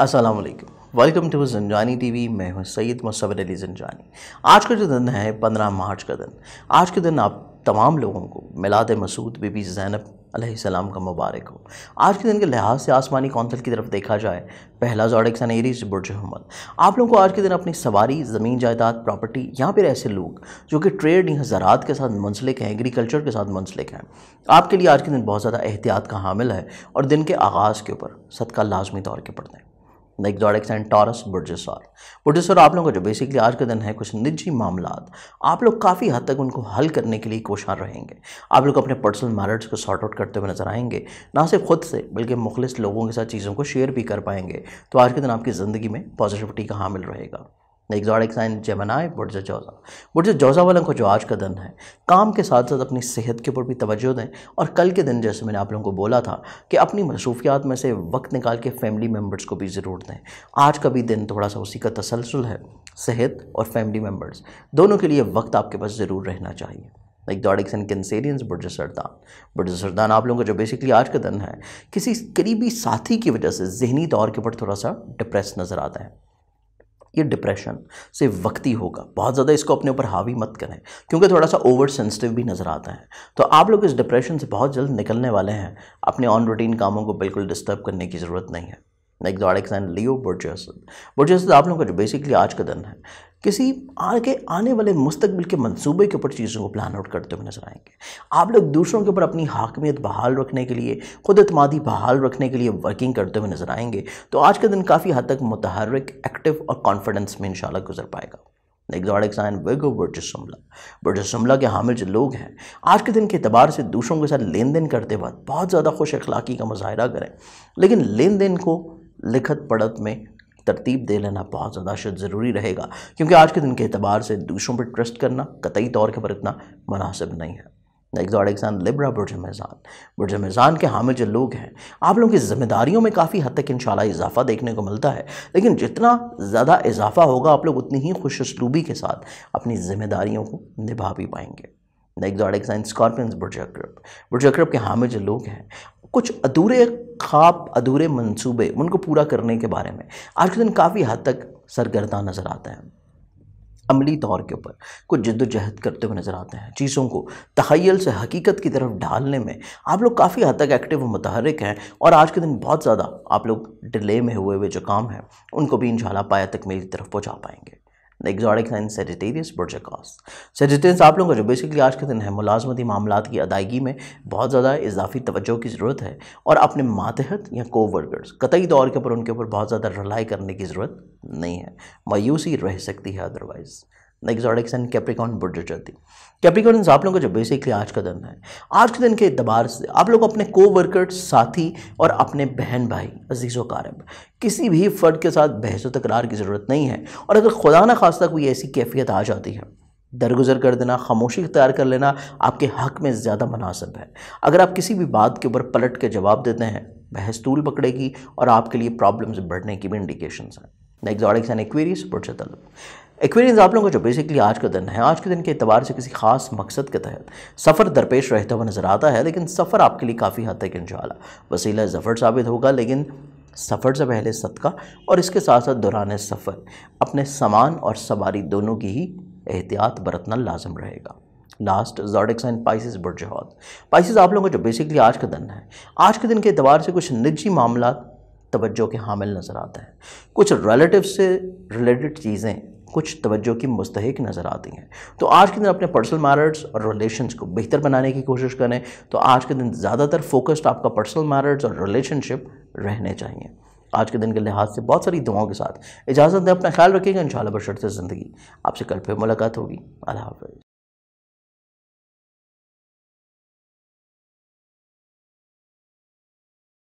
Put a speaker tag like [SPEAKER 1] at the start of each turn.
[SPEAKER 1] अस्सलाम welcome to जंजानी TV मैं हूं सैयद मुसवर अली जंजानी आज का जो दिन है पंद्रह मार्च का दिन आज के दिन आप तमाम लोगों को मिलाद मसूद बीबी जैनब सलाम का मुबारक हो आज के दिन के लिहाज से आसमानी कौंसल की तरफ देखा जाए पहला जॉडिक सन एरीज बुरज अहमद आप लोगों को आज के दिन अपनी सवारी ज़मीन जायदाद प्रॉपर्टी या फिर ऐसे लोग जो कि ट्रेड या ज़रात के साथ मुंसलिक हैं एग्रीकल्चर के साथ मुंसलिक हैं आपके लिए आज के दिन बहुत ज़्यादा एहतियात का हामिल है और दिन के आगाज़ के ऊपर सदका लाजमी तौर के पढ़ते हैं द एग्जॉटिक्स एंड टॉरस बुर्जेसॉर बुर्जेसॉर आप लोगों का जो बेसिकली आज का दिन है कुछ निजी मामला आप लोग काफ़ी हद तक उनको हल करने के लिए कोशां रहेंगे आप लोग अपने पर्सनल मैरिट्स को सॉर्ट आउट करते हुए नजर आएंगे ना सिर्फ खुद से बल्कि मुखलिस लोगों के साथ चीज़ों को शेयर भी कर पाएंगे तो आज के दिन आपकी ज़िंदगी में पॉजिटिविटी का हामिल रहेगा द एग्जॉटिक साइन जेमनाय बुर्ज जोजा बुर्ज जोजा वालों को जो आज का दिन है काम के साथ साथ अपनी सेहत के ऊपर भी तवज्जो दें और कल के दिन जैसे मैंने आप लोगों को बोला था कि अपनी मसरूफियात में से वक्त निकाल के फैमिली मेम्बर्स को भी ज़रूर दें आज का भी दिन थोड़ा सा उसी का तसलसल है सेहत और फैमिली मेम्बर्स दोनों के लिए वक्त आपके पास ज़रूर रहना चाहिए एग्जॉटिक्स एंड कैंसेरियंस बुर्ज सरदान बुर्ज सरदान आप लोगों का जो बेसिकली आज का दिन है किसी करीबी साथी की वजह से जहनी तौर के ऊपर थोड़ा सा डिप्रेस नज़र आता है ये डिप्रेशन से वक्ती होगा बहुत ज़्यादा इसको अपने ऊपर हावी मत करें क्योंकि थोड़ा सा ओवर सेंसिटिव भी नज़र आता है तो आप लोग इस डिप्रेशन से बहुत जल्द निकलने वाले हैं अपने ऑन रूटीन कामों को बिल्कुल डिस्टर्ब करने की ज़रूरत नहीं है आर एंड लियो बुर्जेस बुर्जेस आप लोगों का जो बेसिकली आज का दिन है किसी आगे आने वाले मुस्तबिल के मंसूबे के ऊपर चीज़ों को प्लान आउट करते हुए नजर आएंगे आप लोग दूसरों के ऊपर अपनी हाकमियत बहाल रखने के लिए खुद अतमादी बहाल रखने के लिए वर्किंग करते हुए नजर आएंगे तो आज का दिन काफ़ी हद तक मुतहरक एक्टिव और कॉन्फिडेंस में इनशाला गुजर पाएगा एग्जॉटिक साइन विगो वर्जिस के हामिल जो लोग हैं आज के दिन के अतबार से दूसरों के साथ लेन देन करते वक्त बहुत ज़्यादा खुश अखलाकी का मुजाहरा करें लेकिन लेन देन को लिखत पढ़त में तरतीब दे लेना बहुत ज़्यादा शद ज़रूरी रहेगा क्योंकि आज के दिन के अतबार से दूसरों पर ट्रस्ट करना कतई तौर के पर इतना मुनासिब नहीं है एग्जॉटिक एग्जाम लिब्रा बुरज मैजान बुरज मैजान के हामिल जो लोग हैं आप लोगों की जिम्मेदारियों में काफ़ी हद तक इन इजाफ़ा देखने को मिलता है लेकिन जितना ज़्यादा इजाफ़ा होगा आप लोग उतनी ही खुश असलूबी के साथ अपनी जिम्मेदारियों को निभा भी पाएंगे एग्जॉटिक एग्जाम स्कॉर्पियंस बुरज अक्रब बुरज अक्रब के हामिल जो लोग हैं कुछ अधूरे ख्वाब अधूरे मंसूबे उनको पूरा करने के बारे में आज के दिन काफ़ी हद तक सरगर्दा नज़र आते हैं अमली तौर के ऊपर कुछ जद्दोजहद करते हुए नज़र आते हैं चीज़ों को तखयल से हकीकत की तरफ ढालने में आप लोग काफ़ी हद तक एक्टिव व मतहरक हैं और आज के दिन बहुत ज़्यादा आप लोग डिले में हुए हुए जो काम हैं उनको भी इन पाया तकमील की तरफ पहुँचा पाएंगे द एग्जॉटिक साइन सेजिटेरियस बुर्जकॉस सेजिटेरियस आप लोगों को जो बेसिकली आज के दिन है मुलाजमती मामला की अदायगी में बहुत ज़्यादा इजाफी तोज्जो की ज़रूरत है और अपने मातहत या कोवर्कर्स कतई दौर के ऊपर उनके ऊपर बहुत ज़्यादा रिलाई करने की ज़रूरत नहीं है मायूसी रह सकती है अदरवाइज़ एग्जॉटिक्स एंड कैप्रिकॉन बुढ़ जाती कैप्रिकॉन्स आप लोगों को जो बेसिकली आज का दिन है आज के दिन के अतबार से आप लोग अपने को वर्कर्स साथी और अपने बहन भाई अजीज़ कारब किसी भी फ़र्द के साथ बहस व तकरार की ज़रूरत नहीं है और अगर खुदा न खास्ता कोई ऐसी कैफियत आ जाती है दरगुजर कर देना खामोशी इख्तियार कर लेना आपके हक में ज़्यादा मुनासब है अगर आप किसी भी बात के ऊपर पलट के जवाब देते हैं बहस तूल पकड़ेगी और आपके लिए प्रॉब्लम्स बढ़ने की भी इंडिकेशन हैं द एग्जॉटिक्स एंड सपोर्ट से तल्लु एक्वेरियंस आप लोगों का जो बेसिकली आज का दिन है आज के दिन के अतबार से किसी खास मकसद के तहत सफ़र दरपेश रहता हुआ नज़र आता है लेकिन सफ़र आपके लिए काफ़ी हद तक इन वसीला ज़फ़र साबित होगा लेकिन सफ़र से पहले सदका और इसके साथ साथ दौरान सफ़र अपने सामान और सवारी दोनों की ही एहतियात बरतना लाजम रहेगा लास्ट जॉडिक्स एंड पाइसिस बुरजहत पाइसिस आप लोगों को जो बेसिकली आज का दिन है आज के दिन के अतबार से कुछ निजी मामला तवज्जो के हामिल नज़र आता है कुछ रिलेटिव से रिलेटेड चीज़ें कुछ तवज्जो की मुस्तक नज़र आती हैं तो आज के दिन अपने पर्सनल मैरट्स और रिलेशंस को बेहतर बनाने की कोशिश करें तो आज के दिन ज़्यादातर फोकस्ड आपका पर्सनल मैरट्स और रिलेशनशिप रहने चाहिए आज के दिन के लिहाज से बहुत सारी दुआओं के साथ इजाज़त दें अपना ख्याल रखिएगा इन शाला बशरत ज़िंदगी आपसे कल फिर मुलाकात होगी अल्लाह